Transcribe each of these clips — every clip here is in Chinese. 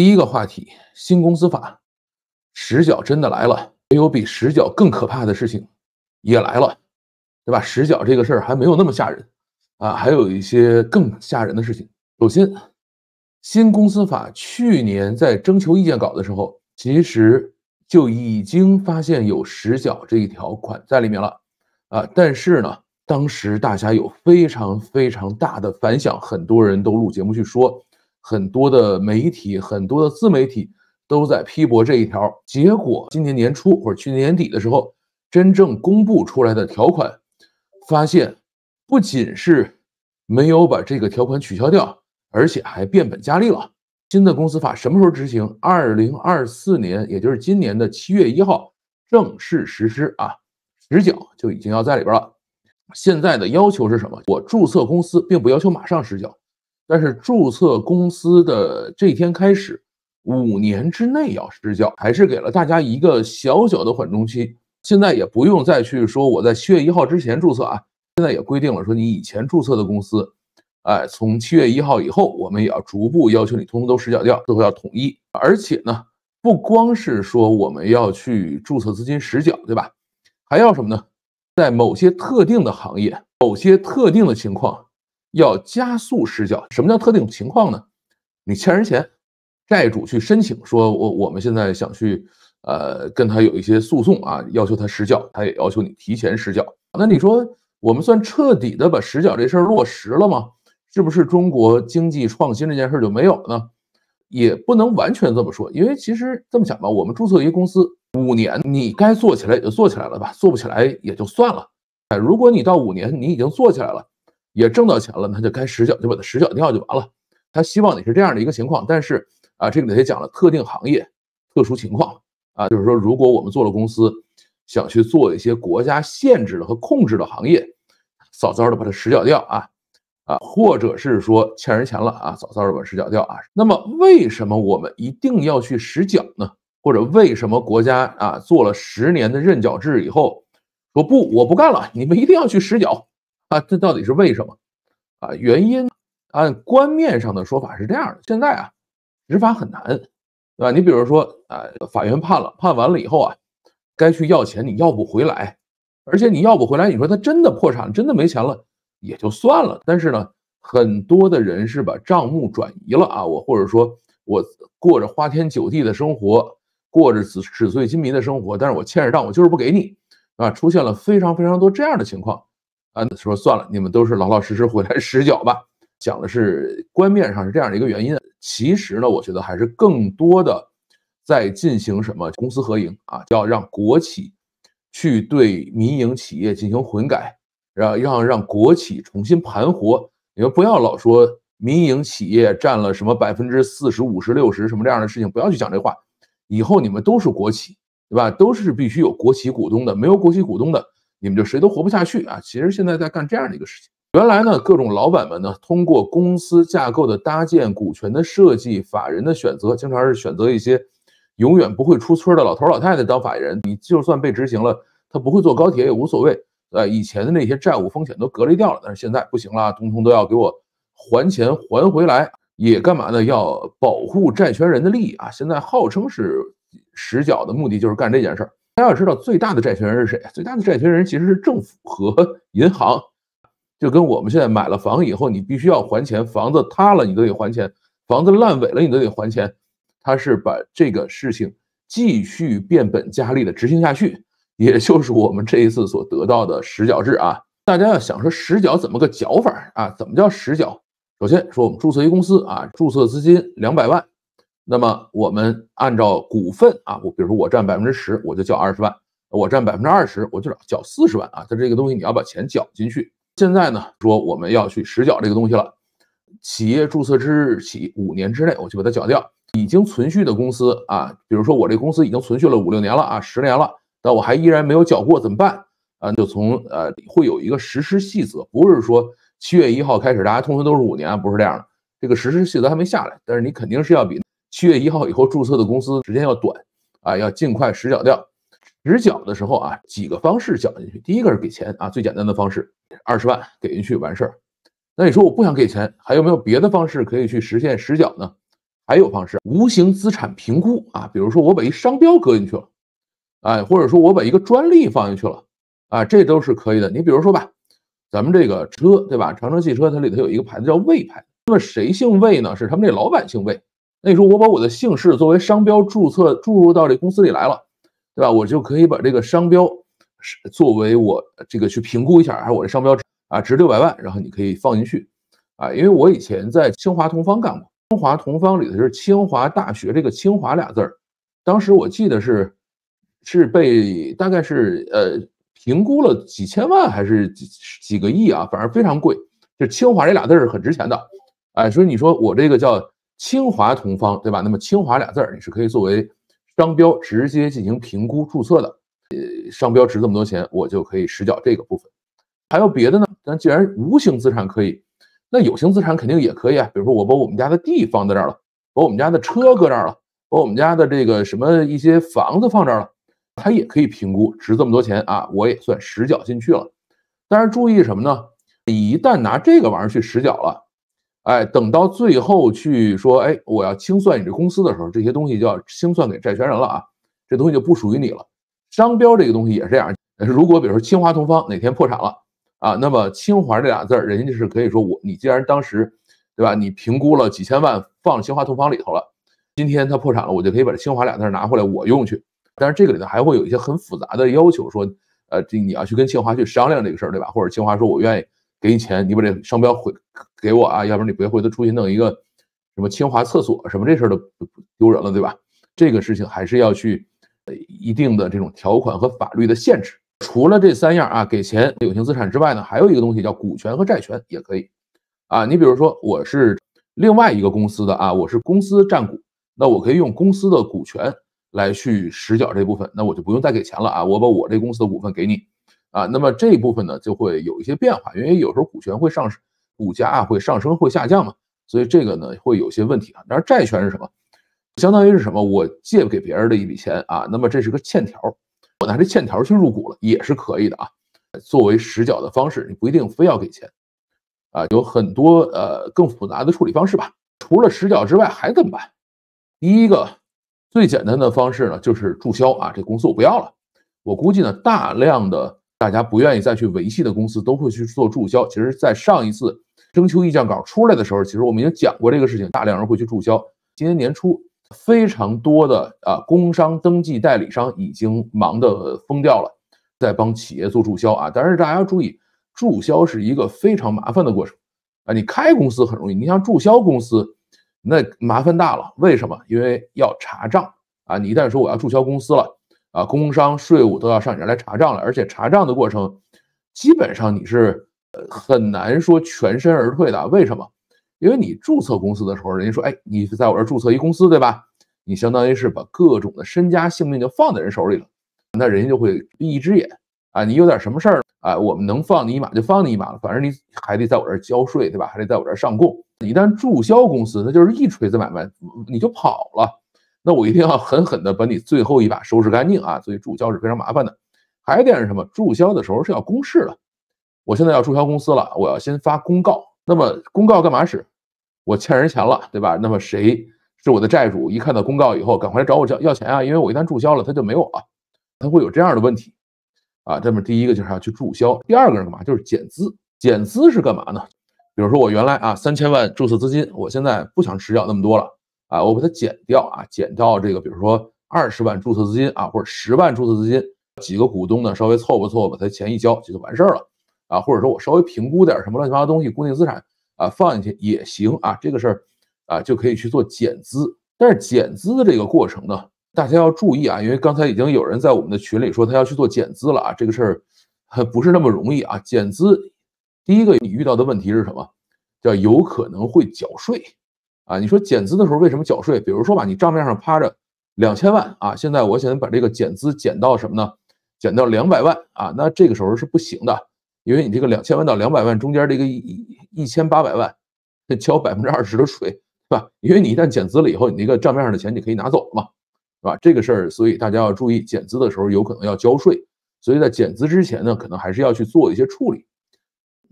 第一个话题，新公司法实缴真的来了，没有比实缴更可怕的事情也来了，对吧？实缴这个事儿还没有那么吓人啊，还有一些更吓人的事情。首先，新公司法去年在征求意见稿的时候，其实就已经发现有实缴这一条款在里面了啊，但是呢，当时大家有非常非常大的反响，很多人都录节目去说。很多的媒体，很多的自媒体都在批驳这一条，结果今年年初或者去年年底的时候，真正公布出来的条款，发现不仅是没有把这个条款取消掉，而且还变本加厉了。新的公司法什么时候执行？二零二四年，也就是今年的七月一号正式实施啊，实缴就已经要在里边了。现在的要求是什么？我注册公司并不要求马上实缴。但是注册公司的这天开始，五年之内要实缴，还是给了大家一个小小的缓冲期。现在也不用再去说我在七月一号之前注册啊，现在也规定了，说你以前注册的公司，哎，从七月一号以后，我们也要逐步要求你通通都实缴掉，最后要统一。而且呢，不光是说我们要去注册资金实缴，对吧？还要什么呢？在某些特定的行业，某些特定的情况。要加速实缴，什么叫特定情况呢？你欠人钱，债主去申请说，我我们现在想去，呃，跟他有一些诉讼啊，要求他实缴，他也要求你提前实缴。那你说，我们算彻底的把实缴这事儿落实了吗？是不是中国经济创新这件事就没有了呢？也不能完全这么说，因为其实这么想吧，我们注册一个公司五年，你该做起来也就做起来了吧，做不起来也就算了。哎，如果你到五年你已经做起来了。也挣到钱了，那就该实缴，就把它实缴掉就完了。他希望你是这样的一个情况，但是啊，这里也讲了特定行业特殊情况啊，就是说如果我们做了公司，想去做一些国家限制的和控制的行业，早早的把它实缴掉啊啊，或者是说欠人钱了啊，早早的把它缴掉啊。那么为什么我们一定要去实缴呢？或者为什么国家啊做了十年的认缴制以后，说不我不干了，你们一定要去实缴，啊，这到底是为什么？啊，原因按官面上的说法是这样的：现在啊，执法很难，对吧？你比如说啊，法院判了，判完了以后啊，该去要钱你要不回来，而且你要不回来，你说他真的破产，真的没钱了也就算了。但是呢，很多的人是把账目转移了啊，我或者说我过着花天酒地的生活，过着纸纸醉金迷的生活，但是我欠着账，我就是不给你，啊，出现了非常非常多这样的情况。啊，说算了，你们都是老老实实回来实缴吧。讲的是官面上是这样的一个原因，其实呢，我觉得还是更多的在进行什么公私合营啊，要让国企去对民营企业进行混改，然后让让国企重新盘活。你们不要老说民营企业占了什么百分之四十五十六十什么这样的事情，不要去讲这话。以后你们都是国企，对吧？都是必须有国企股东的，没有国企股东的。你们就谁都活不下去啊！其实现在在干这样的一个事情。原来呢，各种老板们呢，通过公司架构的搭建、股权的设计、法人的选择，经常是选择一些永远不会出村的老头老太太当法人。你就算被执行了，他不会坐高铁也无所谓。呃，以前的那些债务风险都隔离掉了，但是现在不行了，通通都要给我还钱还回来，也干嘛呢？要保护债权人的利益啊！现在号称是实缴的目的就是干这件事儿。大家要知道，最大的债权人是谁？最大的债权人其实是政府和 银行，就跟我们现在买了房以后，你必须要还钱，房子塌了你都得还钱，房子烂尾了你都得还钱。他是把这个事情继续变本加厉的执行下去，也就是我们这一次所得到的实缴制啊。大家要想说实缴怎么个缴法啊？怎么叫实缴？首先说我们注册一公司啊，注册资金两百万。那么我们按照股份啊，我比如说我占百分之十，我就交二十万；我占百分之二十，我就缴四十万啊。它这个东西你要把钱缴进去。现在呢，说我们要去实缴这个东西了，企业注册之日起五年之内，我去把它缴掉。已经存续的公司啊，比如说我这公司已经存续了五六年了啊，十年了，但我还依然没有缴过，怎么办？啊，就从呃会有一个实施细则，不是说七月一号开始大家通通都是五年，不是这样的。这个实施细则还没下来，但是你肯定是要比。七月一号以后注册的公司，时间要短啊，要尽快实缴掉。实缴的时候啊，几个方式缴进去。第一个是给钱啊，最简单的方式，二十万给进去完事儿。那你说我不想给钱，还有没有别的方式可以去实现实缴呢？还有方式，无形资产评估啊，比如说我把一商标搁进去了，哎，或者说我把一个专利放进去了，啊，这都是可以的。你比如说吧，咱们这个车对吧，长城汽车它里头有一个牌子叫魏牌，那么谁姓魏呢？是他们这老板姓魏。那你说我把我的姓氏作为商标注册注入到这公司里来了，对吧？我就可以把这个商标是作为我这个去评估一下，还是我这商标啊值六百万，然后你可以放进去啊，因为我以前在清华同方干过，清华同方里头是清华大学这个清华俩字儿，当时我记得是是被大概是呃评估了几千万还是几几个亿啊，反正非常贵，就清华这俩字儿很值钱的，哎，所以你说我这个叫。清华同方，对吧？那么“清华”俩字儿，你是可以作为商标直接进行评估注册的。呃，商标值这么多钱，我就可以实缴这个部分。还有别的呢？但既然无形资产可以，那有形资产肯定也可以啊。比如说，我把我们家的地放在这儿了，把我们家的车搁这儿了，把我们家的这个什么一些房子放这儿了，它也可以评估值这么多钱啊，我也算实缴进去了。但是注意什么呢？你一旦拿这个玩意儿去实缴了。哎，等到最后去说，哎，我要清算你这公司的时候，这些东西就要清算给债权人了啊，这东西就不属于你了。商标这个东西也是这样，如果比如说清华同方哪天破产了啊，那么清华这俩字儿，人家是可以说我，你既然当时对吧，你评估了几千万放清华同方里头了，今天它破产了，我就可以把这清华俩字拿回来我用去。但是这个里头还会有一些很复杂的要求，说，呃，这你要去跟清华去商量这个事儿，对吧？或者清华说我愿意。给你钱，你把这商标回给我啊，要不然你别回头出去弄一个什么清华厕所什么这事儿的，丢人了，对吧？这个事情还是要去一定的这种条款和法律的限制。除了这三样啊，给钱、有形资产之外呢，还有一个东西叫股权和债权也可以啊。你比如说，我是另外一个公司的啊，我是公司占股，那我可以用公司的股权来去实缴这部分，那我就不用再给钱了啊，我把我这公司的股份给你。啊，那么这一部分呢，就会有一些变化，因为有时候股权会上升，股价啊会上升，会下降嘛，所以这个呢会有些问题啊。但是债权是什么？相当于是什么？我借给别人的一笔钱啊，那么这是个欠条，我拿着欠条去入股了也是可以的啊，作为实缴的方式，你不一定非要给钱啊。有很多呃更复杂的处理方式吧。除了实缴之外还怎么办？第一个最简单的方式呢就是注销啊，这公司我不要了。我估计呢大量的大家不愿意再去维系的公司，都会去做注销。其实，在上一次征求意见稿出来的时候，其实我们已经讲过这个事情，大量人会去注销。今年年初，非常多的啊工商登记代理商已经忙得疯掉了，在帮企业做注销啊。但是大家注意，注销是一个非常麻烦的过程啊。你开公司很容易，你像注销公司，那麻烦大了。为什么？因为要查账啊。你一旦说我要注销公司了。啊，工商税务都要上你这儿来查账了，而且查账的过程，基本上你是很难说全身而退的。为什么？因为你注册公司的时候，人家说，哎，你在我这儿注册一公司，对吧？你相当于是把各种的身家性命就放在人手里了。那人家就会闭一只眼啊，你有点什么事儿啊，我们能放你一马就放你一马了，反正你还得在我这儿交税，对吧？还得在我这儿上供。一旦注销公司，那就是一锤子买卖，你就跑了。那我一定要狠狠地把你最后一把收拾干净啊！所以注销是非常麻烦的。还有一点是什么？注销的时候是要公示的。我现在要注销公司了，我要先发公告。那么公告干嘛使？我欠人钱了，对吧？那么谁是我的债主？一看到公告以后，赶快来找我要要钱啊！因为我一旦注销了，他就没有啊，他会有这样的问题啊。那么第一个就是要去注销，第二个是干嘛？就是减资。减资是干嘛呢？比如说我原来啊三千万注册资金，我现在不想持有那么多了。啊，我把它减掉啊，减掉这个，比如说二十万注册资金啊，或者十万注册资金，几个股东呢，稍微凑吧凑吧，他钱一交这就完事儿了啊，或者说，我稍微评估点什么乱七八糟东西，固定资产啊放进去也行啊，这个事儿啊就可以去做减资，但是减资的这个过程呢，大家要注意啊，因为刚才已经有人在我们的群里说他要去做减资了啊，这个事儿还不是那么容易啊，减资第一个你遇到的问题是什么？叫有可能会缴税。啊，你说减资的时候为什么缴税？比如说吧，你账面上趴着两千万啊，现在我想把这个减资减到什么呢？减到两百万啊，那这个时候是不行的，因为你这个两千万到两百万中间这个一一千八百万，交百分之二十的税，对吧？因为你一旦减资了以后，你那个账面上的钱你可以拿走了嘛，是吧？这个事儿，所以大家要注意，减资的时候有可能要交税，所以在减资之前呢，可能还是要去做一些处理。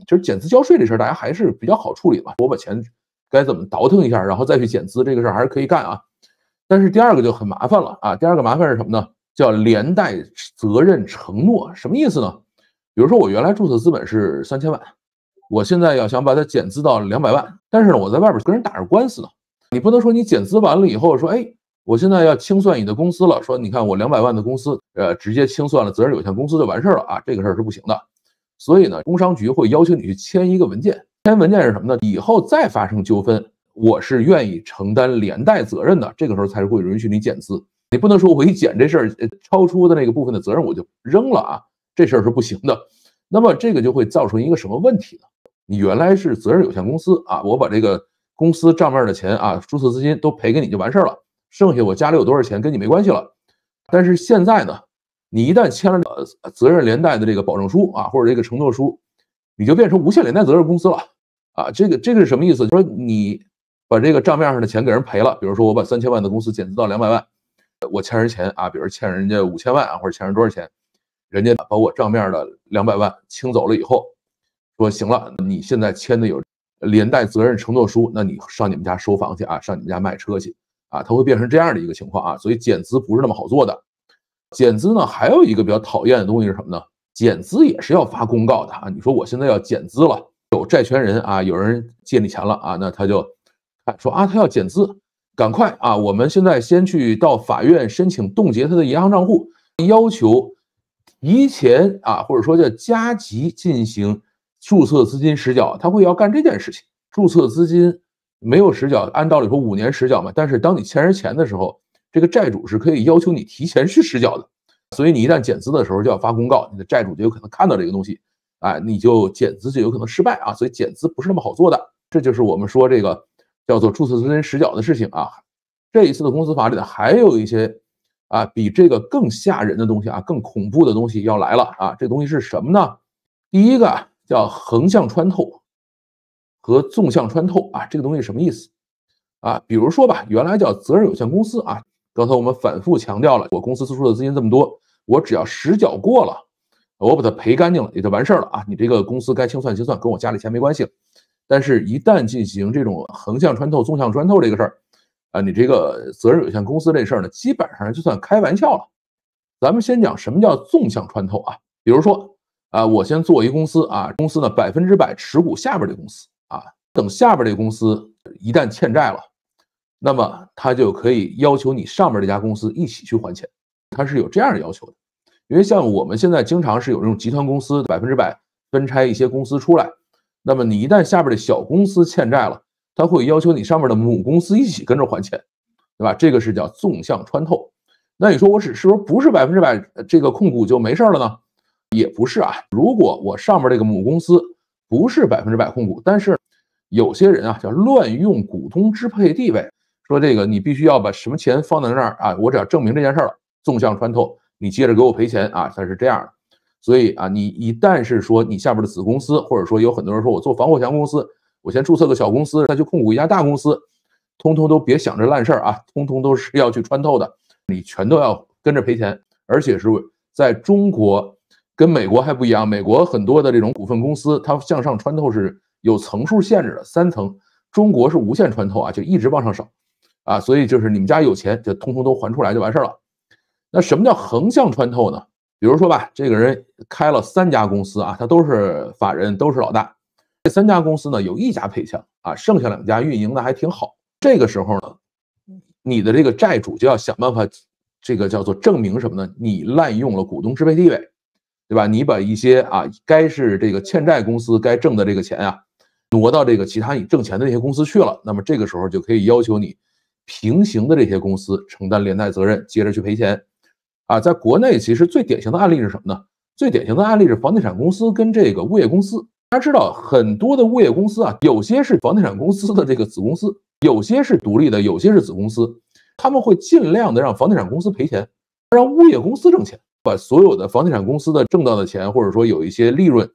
就是减资交税这事儿，大家还是比较好处理吧。我把钱。该怎么倒腾一下，然后再去减资，这个事儿还是可以干啊。但是第二个就很麻烦了啊。第二个麻烦是什么呢？叫连带责任承诺，什么意思呢？比如说我原来注册资本是三千万，我现在要想把它减资到两百万，但是我在外边跟人打着官司呢。你不能说你减资完了以后说，哎，我现在要清算你的公司了，说你看我两百万的公司，呃，直接清算了责任有限公司就完事儿了啊。这个事儿是不行的。所以呢，工商局会要求你去签一个文件。签文件是什么呢？以后再发生纠纷，我是愿意承担连带责任的。这个时候才是会允许你减资。你不能说我一减这事儿超出的那个部分的责任我就扔了啊，这事儿是不行的。那么这个就会造成一个什么问题呢？你原来是责任有限公司啊，我把这个公司账面的钱啊、注册资金都赔给你就完事儿了，剩下我家里有多少钱跟你没关系了。但是现在呢，你一旦签了责任连带的这个保证书啊，或者这个承诺书，你就变成无限连带责任公司了。啊，这个这个是什么意思？说你把这个账面上的钱给人赔了，比如说我把三千万的公司减资到两百万，我欠人钱啊，比如欠人家五千万啊，或者欠人多少钱，人家把我账面的两百万清走了以后，说行了，你现在签的有连带责任承诺书，那你上你们家收房去啊，上你们家卖车去啊，他会变成这样的一个情况啊，所以减资不是那么好做的。减资呢，还有一个比较讨厌的东西是什么呢？减资也是要发公告的啊，你说我现在要减资了。有债权人啊，有人借你钱了啊，那他就说啊，他要减资，赶快啊，我们现在先去到法院申请冻结他的银行账户，要求提前啊，或者说叫加急进行注册资金实缴，他会要干这件事情。注册资金没有实缴，按道理说五年实缴嘛，但是当你欠人钱的时候，这个债主是可以要求你提前去实缴的，所以你一旦减资的时候就要发公告，你的债主就有可能看到这个东西。啊，你就减资就有可能失败啊，所以减资不是那么好做的，这就是我们说这个叫做注册资金实缴的事情啊。这一次的公司法里呢，还有一些啊比这个更吓人的东西啊，更恐怖的东西要来了啊。这东西是什么呢？第一个叫横向穿透和纵向穿透啊，这个东西什么意思啊？比如说吧，原来叫责任有限公司啊，刚才我们反复强调了，我公司支出的资金这么多，我只要实缴过了。我把它赔干净了，也就完事儿了啊！你这个公司该清算清算，跟我家里钱没关系。但是，一旦进行这种横向穿透、纵向穿透这个事儿，啊，你这个责任有限公司这事儿呢，基本上就算开玩笑了。咱们先讲什么叫纵向穿透啊？比如说，啊，我先做一公司啊，公司呢百分之百持股下边这公司啊，等下边这公司一旦欠债了，那么他就可以要求你上面这家公司一起去还钱，他是有这样的要求的。因为像我们现在经常是有这种集团公司百分之百分拆一些公司出来，那么你一旦下边的小公司欠债了，他会要求你上面的母公司一起跟着还钱，对吧？这个是叫纵向穿透。那你说我只是不不是百分之百这个控股就没事了呢？也不是啊。如果我上面这个母公司不是百分之百控股，但是有些人啊叫乱用股东支配地位，说这个你必须要把什么钱放在那儿啊，我只要证明这件事了，纵向穿透。你接着给我赔钱啊！他是这样的，所以啊，你一旦是说你下边的子公司，或者说有很多人说我做防火墙公司，我先注册个小公司，再去控股一家大公司，通通都别想着烂事儿啊！通通都是要去穿透的，你全都要跟着赔钱，而且是在中国跟美国还不一样，美国很多的这种股份公司，它向上穿透是有层数限制的，三层，中国是无限穿透啊，就一直往上升啊，所以就是你们家有钱就通通都还出来就完事儿了。那什么叫横向穿透呢？比如说吧，这个人开了三家公司啊，他都是法人，都是老大。这三家公司呢，有一家赔钱啊，剩下两家运营的还挺好。这个时候呢，你的这个债主就要想办法，这个叫做证明什么呢？你滥用了股东支配地位，对吧？你把一些啊该是这个欠债公司该挣的这个钱啊，挪到这个其他你挣钱的这些公司去了。那么这个时候就可以要求你平行的这些公司承担连带责任，接着去赔钱。啊，在国内其实最典型的案例是什么呢？最典型的案例是房地产公司跟这个物业公司。大家知道，很多的物业公司啊，有些是房地产公司的这个子公司，有些是独立的，有些是子公司。他们会尽量的让房地产公司赔钱，让物业公司挣钱，把所有的房地产公司的挣到的钱，或者说有一些利润，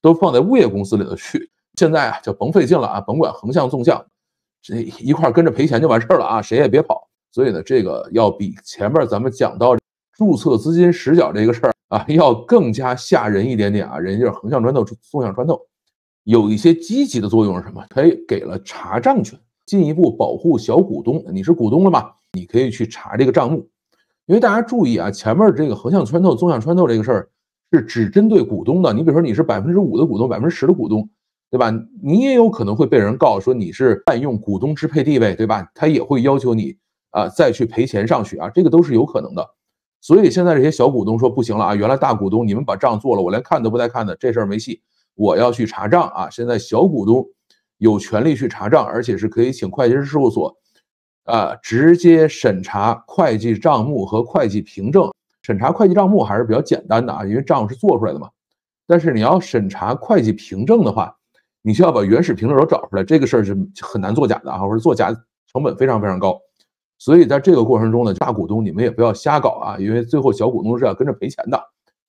都放在物业公司里头去。现在啊，就甭费劲了啊，甭管横向纵向，这一块跟着赔钱就完事儿了啊，谁也别跑。所以呢，这个要比前面咱们讲到。注册资金实缴这个事儿啊，要更加吓人一点点啊！人家是横向穿透、纵向穿透，有一些积极的作用是什么？它给了查账权，进一步保护小股东。你是股东了吧？你可以去查这个账目。因为大家注意啊，前面这个横向穿透、纵向穿透这个事儿是只针对股东的。你比如说你是百分之五的股东、百分之十的股东，对吧？你也有可能会被人告说你是滥用股东支配地位，对吧？他也会要求你啊再去赔钱上去啊，这个都是有可能的。所以现在这些小股东说不行了啊！原来大股东你们把账做了，我连看都不带看的，这事儿没戏。我要去查账啊！现在小股东有权利去查账，而且是可以请会计师事务所啊直接审查会计账目和会计凭证。审查会计账目还是比较简单的啊，因为账是做出来的嘛。但是你要审查会计凭证的话，你需要把原始凭证都找出来，这个事儿是很难做假的啊，或者做假成本非常非常高。所以在这个过程中呢，大股东你们也不要瞎搞啊，因为最后小股东是要跟着赔钱的，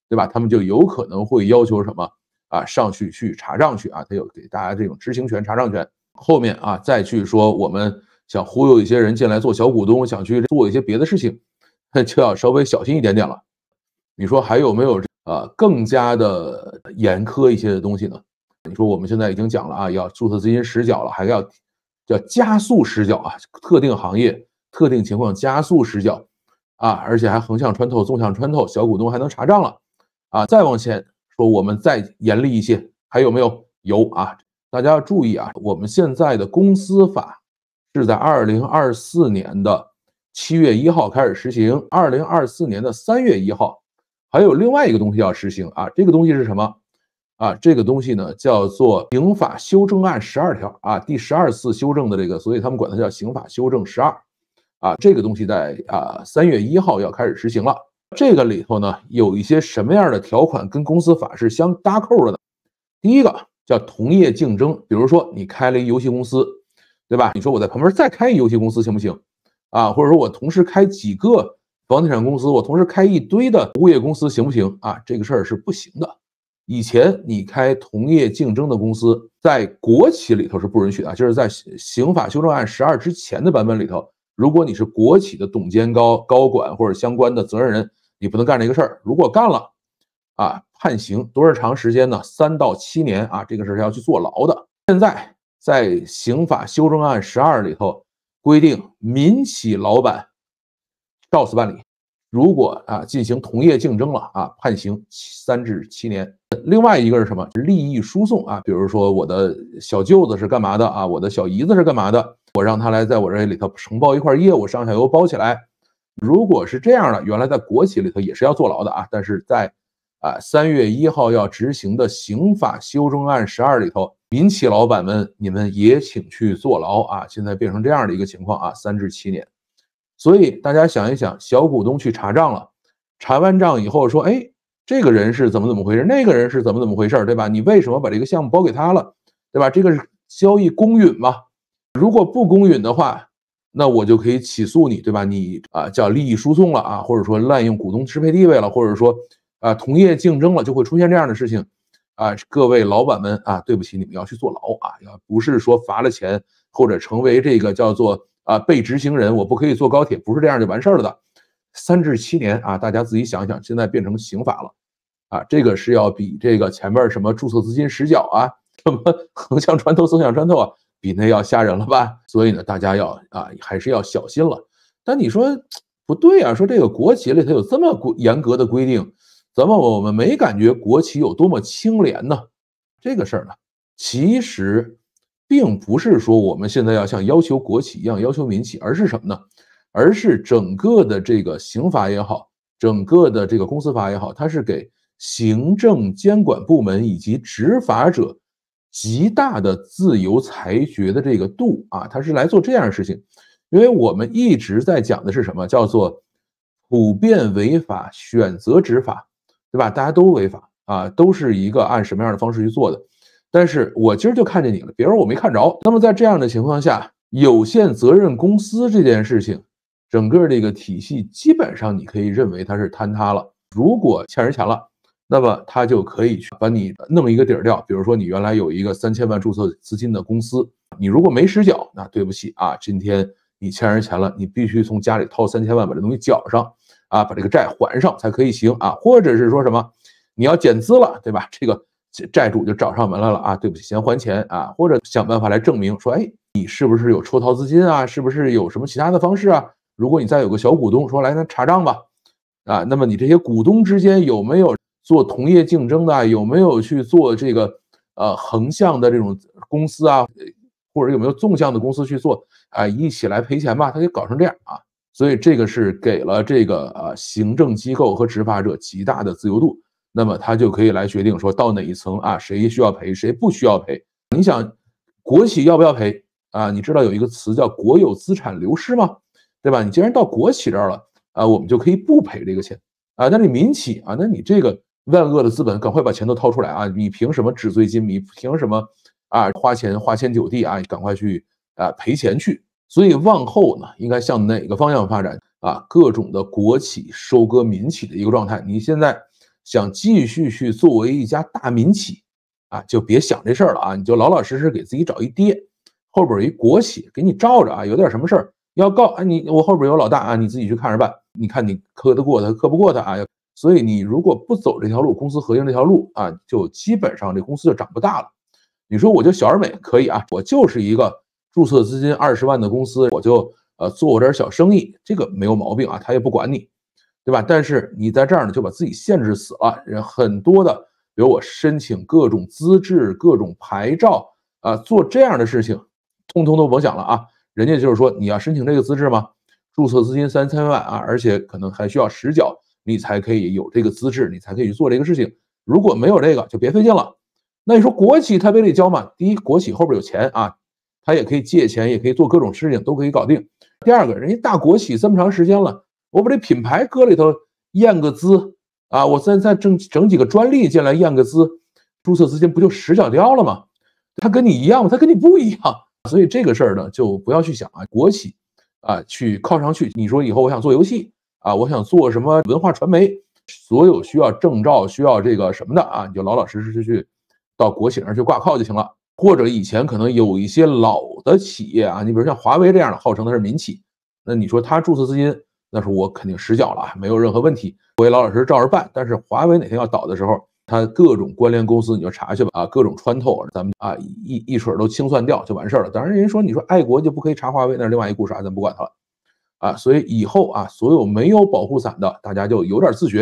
对吧？他们就有可能会要求什么啊，上去去查账去啊，他有给大家这种知情权、查账权。后面啊，再去说我们想忽悠一些人进来做小股东，想去做一些别的事情，那就要稍微小心一点点了。你说还有没有啊，更加的严苛一些的东西呢？你说我们现在已经讲了啊，要注册资金实缴了，还要要加速实缴啊，特定行业。特定情况加速失缴啊，而且还横向穿透、纵向穿透，小股东还能查账了啊！再往前说，我们再严厉一些，还有没有？有啊！大家要注意啊，我们现在的公司法是在二零二四年的七月一号开始实行，二零二四年的三月一号，还有另外一个东西要实行啊！这个东西是什么啊？这个东西呢，叫做《刑法修正案十二条》啊，第十二次修正的这个，所以他们管它叫《刑法修正十二》。啊，这个东西在啊三月一号要开始实行了。这个里头呢，有一些什么样的条款跟公司法是相搭扣的呢？第一个叫同业竞争，比如说你开了一游戏公司，对吧？你说我在旁边再开一游戏公司行不行？啊，或者说我同时开几个房地产公司，我同时开一堆的物业公司行不行？啊，这个事儿是不行的。以前你开同业竞争的公司在国企里头是不允许的，就是在刑法修正案十二之前的版本里头。如果你是国企的董监高高管或者相关的责任人，你不能干这个事儿。如果干了，啊，判刑多少长时间呢？三到七年啊，这个是要去坐牢的。现在在刑法修正案十二里头规定，民企老板照此办理。如果啊进行同业竞争了啊，判刑三至七年。另外一个是什么？利益输送啊，比如说我的小舅子是干嘛的啊，我的小姨子是干嘛的，我让他来在我这里头承包一块业务，上下游包起来。如果是这样的，原来在国企里头也是要坐牢的啊，但是在啊三月一号要执行的刑法修正案十二里头，民企老板们你们也请去坐牢啊！现在变成这样的一个情况啊，三至七年。所以大家想一想，小股东去查账了，查完账以后说：“哎，这个人是怎么怎么回事？那个人是怎么怎么回事？对吧？你为什么把这个项目包给他了？对吧？这个交易公允吗？如果不公允的话，那我就可以起诉你，对吧？你啊叫利益输送了啊，或者说滥用股东支配地位了，或者说啊同业竞争了，就会出现这样的事情啊。各位老板们啊，对不起你，们要去坐牢啊，要不是说罚了钱或者成为这个叫做。”啊，被执行人，我不可以坐高铁，不是这样就完事儿了的。三至七年啊，大家自己想一想，现在变成刑法了，啊，这个是要比这个前面什么注册资金实缴啊，什么横向穿透、纵向穿透啊，比那要吓人了吧？所以呢，大家要啊，还是要小心了。但你说不对啊，说这个国企里头有这么严格的规定，怎么我们没感觉国企有多么清廉呢？这个事儿呢，其实。并不是说我们现在要像要求国企一样要求民企，而是什么呢？而是整个的这个刑法也好，整个的这个公司法也好，它是给行政监管部门以及执法者极大的自由裁决的这个度啊，它是来做这样的事情。因为我们一直在讲的是什么，叫做普遍违法选择执法，对吧？大家都违法啊，都是一个按什么样的方式去做的。但是我今儿就看见你了，别人我没看着。那么在这样的情况下，有限责任公司这件事情，整个这个体系基本上你可以认为它是坍塌了。如果欠人钱了，那么他就可以去把你弄一个底儿掉。比如说你原来有一个三千万注册资金的公司，你如果没实缴，那对不起啊，今天你欠人钱了，你必须从家里掏三千万把这东西缴上啊，把这个债还上才可以行啊。或者是说什么，你要减资了，对吧？这个。债主就找上门来了啊！对不起，先还钱啊，或者想办法来证明说，哎，你是不是有抽逃资金啊？是不是有什么其他的方式啊？如果你再有个小股东说来，那查账吧，啊，那么你这些股东之间有没有做同业竞争的？有没有去做这个呃横向的这种公司啊？或者有没有纵向的公司去做啊？一起来赔钱吧！他就搞成这样啊，所以这个是给了这个呃行政机构和执法者极大的自由度。那么他就可以来决定，说到哪一层啊？谁需要赔，谁不需要赔？你想，国企要不要赔啊？你知道有一个词叫国有资产流失吗？对吧？你既然到国企这儿了啊，我们就可以不赔这个钱啊。那你民企啊，那你这个万恶的资本，赶快把钱都掏出来啊！你凭什么纸醉金迷？凭什么啊？花钱花天酒地啊？赶快去啊赔钱去！所以往后呢，应该向哪个方向发展啊？各种的国企收割民企的一个状态，你现在。想继续去作为一家大民企，啊，就别想这事儿了啊！你就老老实实给自己找一爹，后边有一国企给你罩着啊。有点什么事儿要告，啊，你我后边有老大啊，你自己去看着办。你看你磕得过他，磕不过他啊。所以你如果不走这条路，公司合心这条路啊，就基本上这公司就长不大了。你说我就小而美可以啊，我就是一个注册资金二十万的公司，我就呃做我点小生意，这个没有毛病啊，他也不管你。对吧？但是你在这儿呢，就把自己限制死了。人很多的，比如我申请各种资质、各种牌照啊，做这样的事情，通通都甭想了啊。人家就是说你要申请这个资质吗？注册资金三千万啊，而且可能还需要实缴，你才可以有这个资质，你才可以去做这个事情。如果没有这个，就别费劲了。那你说国企他非得交吗？第一，国企后边有钱啊，他也可以借钱，也可以做各种事情，都可以搞定。第二个人家大国企这么长时间了。我把这品牌搁里头验个资啊，我再再整整几个专利进来验个资，注册资金不就十角掉了吗？他跟你一样吗？他跟你不一样，所以这个事儿呢就不要去想啊。国企啊，去靠上去。你说以后我想做游戏啊，我想做什么文化传媒，所有需要证照、需要这个什么的啊，你就老老实实去到国企上去挂靠就行了。或者以前可能有一些老的企业啊，你比如像华为这样的，号称它是民企，那你说它注册资金？那是我肯定实缴了啊，没有任何问题，我也老老实实照着办。但是华为哪天要倒的时候，它各种关联公司你就查去吧啊，各种穿透，咱们啊一一水儿都清算掉就完事儿了。当然，人说你说爱国就不可以查华为，那是另外一个故事啊，咱不管它了啊。所以以后啊，所有没有保护伞的，大家就有点自觉，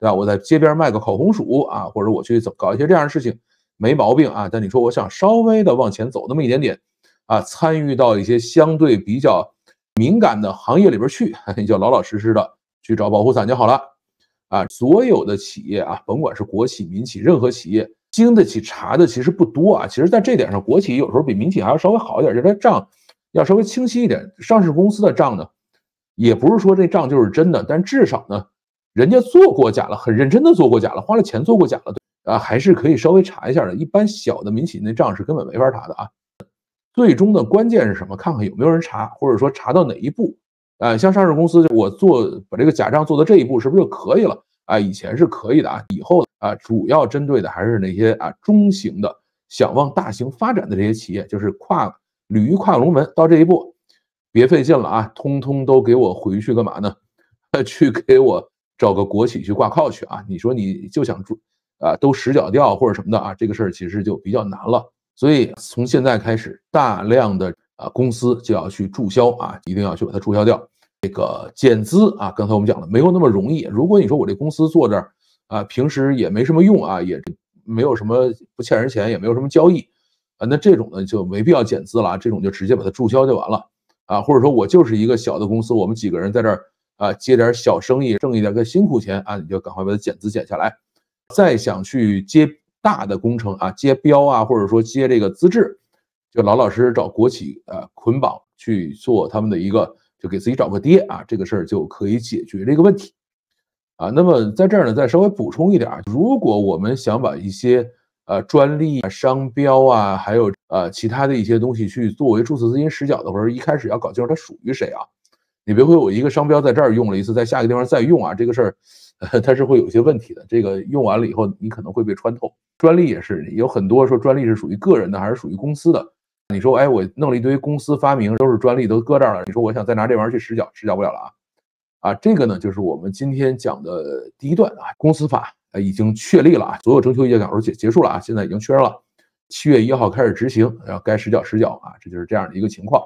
对吧？我在街边卖个烤红薯啊，或者我去搞一些这样的事情没毛病啊。但你说我想稍微的往前走那么一点点啊，参与到一些相对比较。敏感的行业里边去，你就老老实实的去找保护伞就好了，啊，所有的企业啊，甭管是国企、民企，任何企业经得起查的其实不多啊。其实，在这点上，国企有时候比民企还要稍微好一点，就是账要稍微清晰一点。上市公司的账呢，也不是说这账就是真的，但至少呢，人家做过假了，很认真的做过假了，花了钱做过假了，啊，还是可以稍微查一下的。一般小的民企那账是根本没法查的啊。最终的关键是什么？看看有没有人查，或者说查到哪一步？啊，像上市公司，我做把这个假账做到这一步，是不是就可以了？啊，以前是可以的啊，以后啊，主要针对的还是那些啊中型的想往大型发展的这些企业，就是跨屡欲跨龙门到这一步，别费劲了啊，通通都给我回去干嘛呢？呃，去给我找个国企去挂靠去啊！你说你就想住啊，都实缴掉或者什么的啊，这个事儿其实就比较难了。所以从现在开始，大量的啊公司就要去注销啊，一定要去把它注销掉。这个减资啊，刚才我们讲了，没有那么容易。如果你说我这公司做这儿啊，平时也没什么用啊，也没有什么不欠人钱，也没有什么交易啊，那这种呢就没必要减资了啊，这种就直接把它注销就完了啊。或者说我就是一个小的公司，我们几个人在这儿啊接点小生意，挣一点个辛苦钱啊，你就赶快把它减资减下来，再想去接。大的工程啊，接标啊，或者说接这个资质，就老老实实找国企呃捆绑去做他们的一个，就给自己找个爹啊，这个事儿就可以解决这个问题啊。那么在这儿呢，再稍微补充一点如果我们想把一些呃专利、啊、商标啊，还有呃其他的一些东西去作为注册资金实缴的，或者一开始要搞清楚它属于谁啊。你别会我一个商标在这儿用了一次，在下一个地方再用啊，这个事儿，它是会有些问题的。这个用完了以后，你可能会被穿透。专利也是，有很多说专利是属于个人的，还是属于公司的。你说，哎，我弄了一堆公司发明，都是专利，都搁这儿了。你说我想再拿这玩意儿去实缴，实缴不了了啊！啊，这个呢，就是我们今天讲的第一段啊。公司法啊已经确立了啊，所有征求意见稿都结结束了啊，现在已经确认了，七月一号开始执行，然后该实缴实缴啊，这就是这样的一个情况。